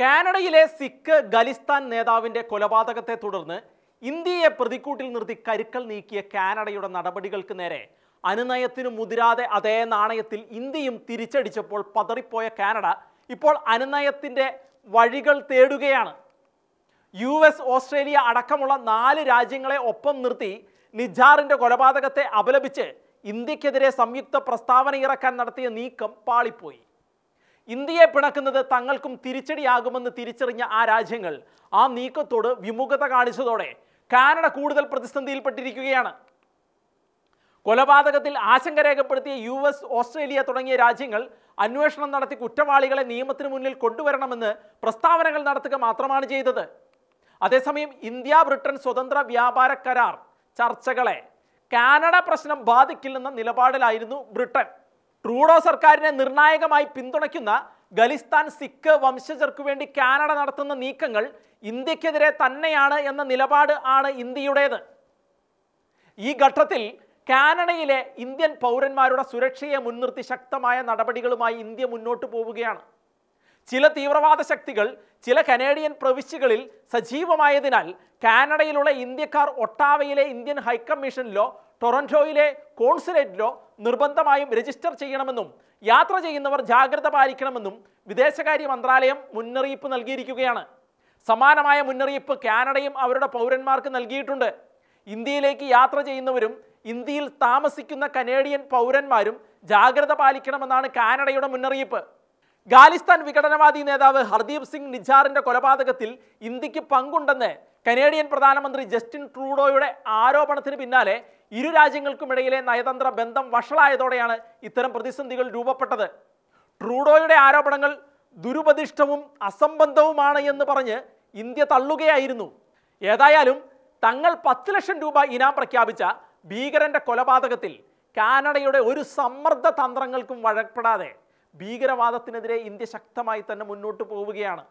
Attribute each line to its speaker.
Speaker 1: കാനഡയിലെ സിഖ് ഖലിസ്ഥാൻ നേതാവിന്റെ കൊലപാതകത്തെ തുടർന്ന് ഇന്ത്യയെ പ്രതിക്കൂട്ടിൽ നിർത്തി കരുക്കൾ നീക്കിയ കാനഡയുടെ നടപടികൾക്ക് നേരെ അനുനയത്തിനു മുതിരാതെ അതേ നാണയത്തിൽ ഇന്ത്യയും തിരിച്ചടിച്ചപ്പോൾ പതറിപ്പോയ കാനഡ ഇപ്പോൾ അനുനയത്തിൻ്റെ വഴികൾ തേടുകയാണ് യു എസ് ഓസ്ട്രേലിയ അടക്കമുള്ള നാല് രാജ്യങ്ങളെ ഒപ്പം നിർത്തി നിജാറിൻ്റെ കൊലപാതകത്തെ അപലപിച്ച് ഇന്ത്യക്കെതിരെ സംയുക്ത പ്രസ്താവന ഇറക്കാൻ നടത്തിയ നീക്കം പാളിപ്പോയി ഇന്ത്യയെ പിണക്കുന്നത് തങ്ങൾക്കും തിരിച്ചടിയാകുമെന്ന് തിരിച്ചറിഞ്ഞ ആ രാജ്യങ്ങൾ ആ നീക്കത്തോട് വിമുഖത കാണിച്ചതോടെ കാനഡ കൂടുതൽ പ്രതിസന്ധിയിൽപ്പെട്ടിരിക്കുകയാണ് കൊലപാതകത്തിൽ ആശങ്ക രേഖപ്പെടുത്തിയ യു എസ് ഓസ്ട്രേലിയ തുടങ്ങിയ രാജ്യങ്ങൾ അന്വേഷണം നടത്തി കുറ്റവാളികളെ നിയമത്തിന് മുന്നിൽ കൊണ്ടുവരണമെന്ന് പ്രസ്താവനകൾ നടത്തുക മാത്രമാണ് ചെയ്തത് അതേസമയം ഇന്ത്യ ബ്രിട്ടൻ സ്വതന്ത്ര വ്യാപാര കരാർ ചർച്ചകളെ കാനഡ പ്രശ്നം ബാധിക്കില്ലെന്ന നിലപാടിലായിരുന്നു ബ്രിട്ടൻ ട്രൂഡോ സർക്കാരിനെ നിർണായകമായി പിന്തുണയ്ക്കുന്ന ഖലിസ്ഥാൻ സിഖ് വംശജർക്കു വേണ്ടി കാനഡ നടത്തുന്ന നീക്കങ്ങൾ ഇന്ത്യക്കെതിരെ തന്നെയാണ് എന്ന നിലപാട് ആണ് ഇന്ത്യയുടേത് ഈ ഘട്ടത്തിൽ കാനഡയിലെ ഇന്ത്യൻ പൗരന്മാരുടെ സുരക്ഷയെ മുൻനിർത്തി ശക്തമായ നടപടികളുമായി ഇന്ത്യ മുന്നോട്ട് പോവുകയാണ് ചില തീവ്രവാദ ശക്തികൾ ചില കനേഡിയൻ പ്രവിശ്യകളിൽ സജീവമായതിനാൽ കാനഡയിലുള്ള ഇന്ത്യക്കാർ ഒട്ടാവയിലെ ഇന്ത്യൻ ഹൈക്കമ്മീഷനിലോ ടൊറൻറ്റോയിലെ കോൺസുലേറ്റിലോ നിർബന്ധമായും രജിസ്റ്റർ ചെയ്യണമെന്നും യാത്ര ചെയ്യുന്നവർ ജാഗ്രത പാലിക്കണമെന്നും വിദേശകാര്യ മന്ത്രാലയം മുന്നറിയിപ്പ് നൽകിയിരിക്കുകയാണ് സമാനമായ മുന്നറിയിപ്പ് കാനഡയും അവരുടെ പൗരന്മാർക്ക് നൽകിയിട്ടുണ്ട് ഇന്ത്യയിലേക്ക് യാത്ര ചെയ്യുന്നവരും ഇന്ത്യയിൽ താമസിക്കുന്ന കനേഡിയൻ പൗരന്മാരും ജാഗ്രത പാലിക്കണമെന്നാണ് കാനഡയുടെ മുന്നറിയിപ്പ് ഖാലിസ്ഥാൻ വിഘടനവാദി നേതാവ് ഹർദീപ് സിംഗ് നിജാറിന്റെ കൊലപാതകത്തിൽ ഇന്ത്യക്ക് പങ്കുണ്ടെന്ന് കനേഡിയൻ പ്രധാനമന്ത്രി ജസ്റ്റിൻ ട്രൂഡോയുടെ ആരോപണത്തിന് പിന്നാലെ ഇരു രാജ്യങ്ങൾക്കുമിടയിലെ നയതന്ത്ര ബന്ധം വഷളായതോടെയാണ് ഇത്തരം പ്രതിസന്ധികൾ രൂപപ്പെട്ടത് ട്രൂഡോയുടെ ആരോപണങ്ങൾ ദുരുപദിഷ്ടവും അസംബന്ധവുമാണ് എന്ന് പറഞ്ഞ് ഇന്ത്യ തള്ളുകയായിരുന്നു ഏതായാലും തങ്ങൾ പത്ത് ലക്ഷം രൂപ ഇനാം പ്രഖ്യാപിച്ച ഭീകരന്റെ കൊലപാതകത്തിൽ കാനഡയുടെ ഒരു സമ്മർദ്ദ തന്ത്രങ്ങൾക്കും വഴപ്പെടാതെ ഭീകരവാദത്തിനെതിരെ ഇന്ത്യ ശക്തമായി തന്നെ മുന്നോട്ട് പോവുകയാണ്